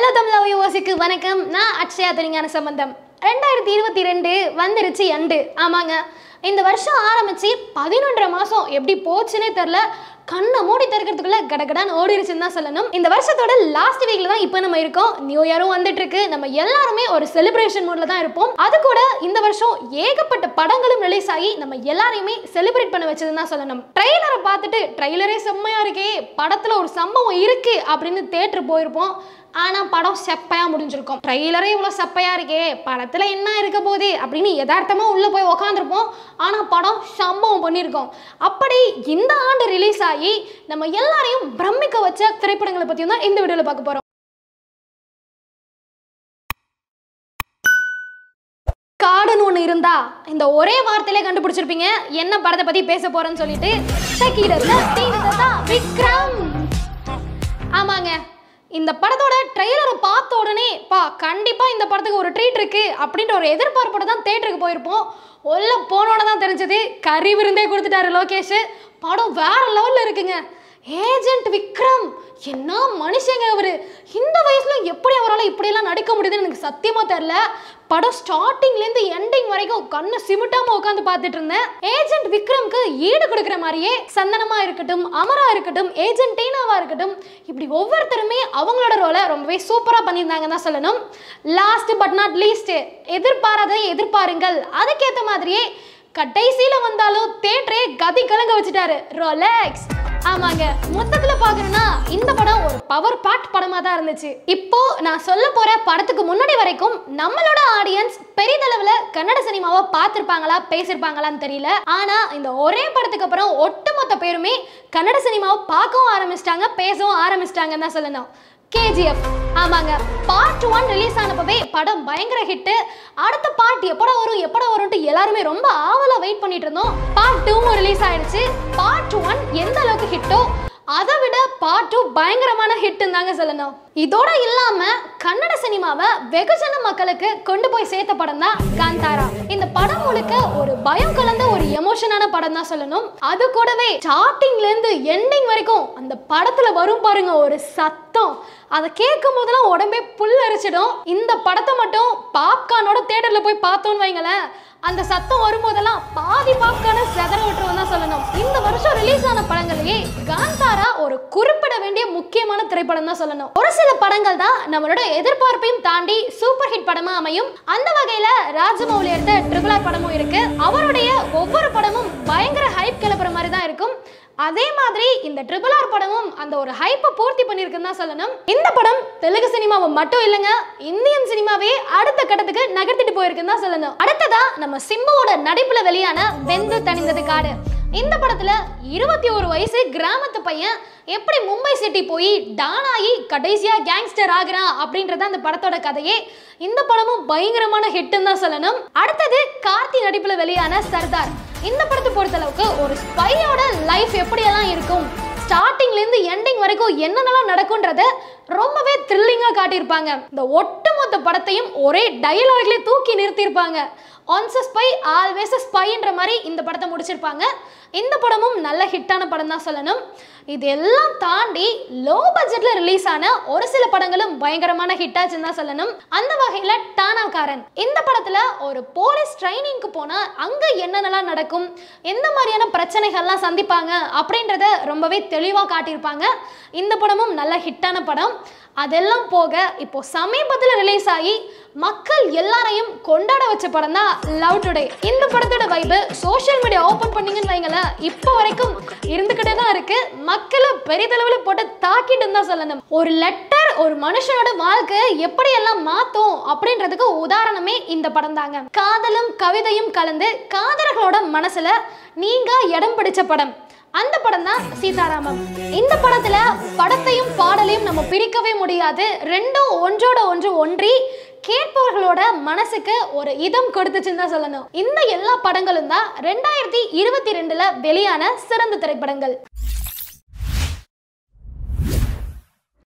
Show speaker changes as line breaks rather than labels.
hello தமிழா யோசிக்கு வணக்கம் நான் அக்ஷயா தெலுங்கான சம்பந்தம் ரெண்டாயிரத்தி இருபத்தி ரெண்டு வந்துருச்சு எண்டு ஆமாங்க இந்த வருஷம் ஆரம்பித்து பதினொன்றரை மாதம் எப்படி போச்சுன்னே தெரில கண்ணை மூடி திறக்கிறதுக்குள்ள கடகடான்னு ஓடிருச்சுன்னு தான் சொல்லணும் இந்த வருஷத்தோட லாஸ்ட் வீக்ல தான் இப்போ நம்ம இருக்கோம் நியூ இயரும் வந்துட்டு இருக்கு நம்ம எல்லாருமே ஒரு செலிப்ரேஷன் மூட்ல தான் இருப்போம் அது கூட இந்த வருஷம் ஏகப்பட்ட படங்களும் ரிலீஸ் ஆகி நம்ம எல்லாரையுமே செலிப்ரேட் பண்ண வச்சதுன்னு தான் சொல்லணும் ட்ரெய்லரை பார்த்துட்டு ட்ரெய்லரே செம்மையா இருக்கே படத்துல ஒரு சம்பவம் இருக்கு அப்படின்னு தேட்டர் போயிருப்போம் ஆனால் படம் செப்பையாக முடிஞ்சிருக்கும் ட்ரெய்லரே இவ்வளோ செப்பையாக இருக்கே படத்தில் என்ன இருக்க போகுது அப்படின்னு யதார்த்தமாக உள்ளே போய் உக்காந்துருப்போம் ஆனால் படம் சம்பவம் பண்ணியிருக்கோம் அப்படி இந்த ஆண்டு ரிலீஸ் ஆகி நம்ம எல்லாரையும் பிரமிக்க வச்ச திரைப்படங்களை பற்றியும் தான் இந்த வீடியோல பார்க்க போகிறோம் காடுன்னு ஒன்று இருந்தா இந்த ஒரே வார்த்தையிலே கண்டுபிடிச்சிருப்பீங்க என்ன படத்தை பத்தி பேச போறேன்னு சொல்லிட்டு விக்ரம் ஆமாங்க இந்த படத்தோட ட்ரெய்லரை பார்த்த உடனே பா கண்டிப்பாக இந்த படத்துக்கு ஒரு ட்ரீட் இருக்குது அப்படின்ற ஒரு எதிர்பார்ப்போட தான் தேட்டருக்கு போயிருப்போம் உள்ள போனோட தான் தெரிஞ்சது கறி விருந்தே கொடுத்துட்டாரு லோகேஷ் படம் வேற லெவலில் இருக்குங்க ஏஜென்ட் விக்ரம் என்ன மனுஷங்க அவர் இந்த வயசில் எப்படி அவரால் இப்படியெல்லாம் நடிக்க முடியுதுன்னு எனக்கு சத்தியமாக தெரில படம் ஸ்டார்டிங்லேருந்து எண்டிங் வரைக்கும் கண்ணு சிமிட்டாம உட்காந்து பார்த்துட்டு இருந்தேன் ஏஜென்ட் விக்ரம்க்கு ஈடு கொடுக்குற மாதிரியே சந்தனமாக இருக்கட்டும் அமரா இருக்கட்டும் ஏஜென்டீனாவா இருக்கட்டும் இப்படி ஒவ்வொருத்தருமே அவங்களோட ரோலை ரொம்பவே சூப்பராக பண்ணியிருந்தாங்கன்னு தான் சொல்லணும் லாஸ்ட் பட் நாட் லீஸ்ட் எதிர்பாராததை எதிர்பாருங்கள் அதுக்கேற்ற மாதிரியே கடைசியில் வந்தாலும் தேட்டரே கதி கலங்க வச்சுட்டாரு ரோலாக்ஸ் ஆமாங்க மொத்தத்துல பாக்கணும்னா இந்த படம் ஒரு பவர் பேக்ட் படமா தான் இருந்துச்சு இப்போ நான் சொல்ல போற படத்துக்கு முன்னாடி வரைக்கும் நம்மளோட ஆடியன்ஸ் பெரிதளவுல கன்னட சினிமாவை பார்த்துருப்பாங்களா பேசியிருப்பாங்களான்னு தெரியல ஆனா இந்த ஒரே படத்துக்கு அப்புறம் ஒட்டுமொத்த பேருமே கன்னட சினிமாவை பார்க்கவும் ஆரம்பிச்சிட்டாங்க பேசவும் ஆரம்பிச்சிட்டாங்கன்னு தான் சொல்லணும் கேஜிஎஃப் ஆமாங்க பார்ட் ஒன் ரிலீஸ் ஆனப்பவே படம் பயங்கர ஹிட்டு அடுத்த பார்ட் எப்படா வரும் எப்படா வரும்ட்டு எல்லாருமே ரொம்ப ஆவலாக வெயிட் பண்ணிட்டு இருந்தோம் பார்ட் டூவும் ரிலீஸ் ஆயிடுச்சு பார்ட் ஒன் எந்த அளவுக்கு ஹிட்டோ அதை விட பார்ட் டூ பயங்கரமான ஹிட்டுன்னு தாங்க சொல்லணும் இதோட இல்லாம கன்னட சினிமாவை வெகுஜன மக்களுக்கு கொண்டு போய் சேர்த்த படம் தான் காந்தாரா இந்த படம் முழுக்க ஒரு பயம் கலந்த ஒரு எமோஷனான படம் தான் சொல்லணும் அது கூடவே ஸ்டார்டிங்ல இருந்து எண்டிங் வரைக்கும் அந்த படத்துல வரும் பாருங்க ஒரு சத்தம் அதை கேட்கும் போதெல்லாம் உடம்பே புல் அரிச்சிடும் இந்த படத்தை மட்டும் பாப்கார்னோட தேட்டர்ல போய் பார்த்தோன்னு வைங்களேன் அந்த சத்தம் வரும்போதெல்லாம் பாதி பாக்கான செதற விட்டுருவோம் தான் சொல்லணும் இந்த வருஷம் ரிலீஸ் ஆன படங்களையே காந்தாரா ஒரு குறிப்பிட வேண்டிய முக்கியமான திரைப்படம் தான் சொல்லணும் ஒரு சில படங்கள் தான் நம்மளோட எதிர்பார்ப்பையும் தாண்டி சூப்பர் ஹிட் படமா அமையும் அந்த வகையில ராஜமௌலி எடுத்த ட்ரிபிள் ஆர் படமும் இருக்கு அவருடைய ஒவ்வொரு படமும் பயங்கர ஹைப் கிளப்புற மாதிரி தான் இருக்கும் அதே மாதிரி இந்த ட்ரிபிள் ஆர் படமும் அந்த ஒரு ஹைப்பை பூர்த்தி பண்ணியிருக்குன்னு தான் சொல்லணும் இந்த படம் தெலுங்கு சினிமாவை மட்டும் இல்லைங்க இந்தியன் சினிமாவே அடுத்த கட்டத்துக்கு நகர்த்திட்டு போயிருக்குன்னு தான் சொல்லணும் அடுத்ததா நம்ம சிம்புவோட நடிப்புல வெளியான வெந்து தணிந்தது காடு இந்த படத்துல இருபத்தி ஒரு வயசு கிராமத்து பையன் எப்படி மும்பை சிட்டி போய் டானாகி கடைசியாக கேங்ஸ்டர் ஆகிறான் அப்படின்றது அந்த படத்தோட கதையே இந்த படமும் பயங்கரமான ஹிட்டுன்னு தான் சொல்லணும் அடுத்தது கார்த்தி நடிப்பில் வெளியான சர்தார் இந்த படத்தை பொறுத்தளவுக்கு ஒரு ஸ்பையோட லைஃப் எப்படியெல்லாம் இருக்கும் ஸ்டார்டிங்லேருந்து எண்டிங் வரைக்கும் என்னென்னலாம் நடக்கும்ன்றத ரொம்பவே த்ரில்லிங்காக காட்டியிருப்பாங்க இந்த ஒட்டுமொத்த படத்தையும் ஒரே டயலாக்லேயே தூக்கி நிறுத்தியிருப்பாங்க ஆன்ஸ் ஸ்பை ஆல்வேஸ் ஸ்பைன்ற மாதிரி இந்த படத்தை முடிச்சிருப்பாங்க இந்த படமும் நல்ல ஹிட்டான படம் தான் சொல்லணும் இதெல்லாம் தாண்டி லோ பட்ஜெட்ல ரிலீஸ் ஆன ஒரு சில படங்களும் பயங்கரமான ஹிட் ஆச்சுன்னு தான் சொல்லணும் அந்த வகையில டானாக்காரன் இந்த படத்துல ஒரு போலீஸ் ட்ரைனிங்க்கு போனா அங்க என்னென்னலாம் நடக்கும் எந்த மாதிரியான பிரச்சனைகள்லாம் சந்திப்பாங்க அப்படின்றத ரொம்பவே தெளிவா காட்டியிருப்பாங்க இந்த படமும் நல்ல ஹிட்டான படம் அதெல்லாம் போக இப்போ சமீபத்தில் ரிலீஸ் ஆகி மக்கள் எல்லாரையும் கொண்டாட வச்ச படம் தான் லவ் டுடே இந்த படத்தோட வைபு சோஷியல் மீடியா ஓப்பன் பண்ணீங்கன்னு வைங்களேன் இப்போ வரைக்கும் இருந்துக்கிட்டே தான் இருக்கு மக்களை பெரிதளவில் போட்டு தாக்கிட்டு தான் சொல்லணும் ஒரு லெட்டர் ஒரு மனுஷனோட வாழ்க்கையை எப்படியெல்லாம் மாத்தும் அப்படின்றதுக்கு உதாரணமே இந்த படம் தாங்க காதலும் கவிதையும் கலந்து காதலர்களோட மனசுல நீங்க இடம் பிடிச்ச படம் அந்த படம் தான் சீதாராமம் இந்த படத்துல படத்தையும் பாடலையும் நம்ம பிரிக்கவே முடியாது ரெண்டும் ஒன்றோட ஒன்று ஒன்றி கேட்பவர்களோட மனசுக்கு ஒரு இதம் கொடுத்துச்சுன்னு தான் சொல்லணும் இந்த எல்லா படங்களும் தான் ரெண்டாயிரத்தி இருபத்தி ரெண்டுல வெளியான சிறந்த திரைப்படங்கள்